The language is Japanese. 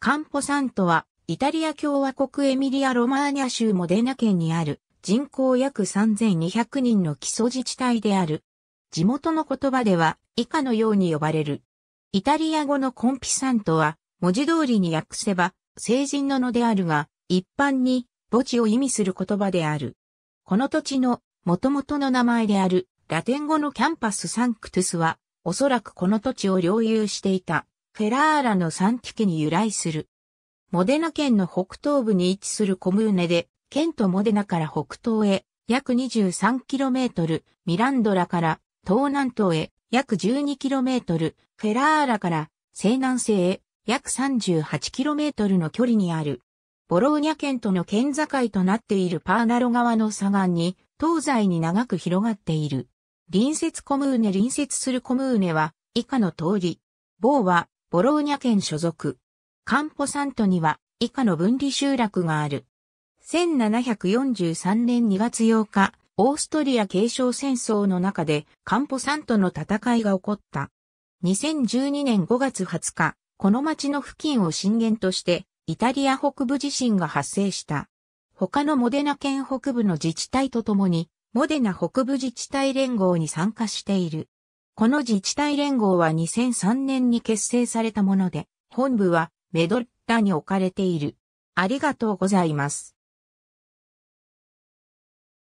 カンポサントは、イタリア共和国エミリア・ロマーニャ州モデナ県にある、人口約3200人の基礎自治体である。地元の言葉では、以下のように呼ばれる。イタリア語のコンピサントは、文字通りに訳せば、成人ののであるが、一般に、墓地を意味する言葉である。この土地の、元々の名前である、ラテン語のキャンパスサンクトゥスは、おそらくこの土地を領有していた。フェラーラの三地テに由来する。モデナ県の北東部に位置するコムーネで、県とモデナから北東へ約 23km、ミランドラから東南東へ約 12km、フェラーラから西南西へ約 38km の距離にある。ボローニャ県との県境となっているパーナロ川の左岸に、東西に長く広がっている。隣接コムーネ隣接するコムーネは、以下の通り。某は、ボローニャ県所属。カンポサントには以下の分離集落がある。1743年2月8日、オーストリア継承戦争の中でカンポサントの戦いが起こった。2012年5月20日、この町の付近を震源としてイタリア北部地震が発生した。他のモデナ県北部の自治体とともに、モデナ北部自治体連合に参加している。この自治体連合は2003年に結成されたもので、本部はメドッタに置かれている。ありがとうございます。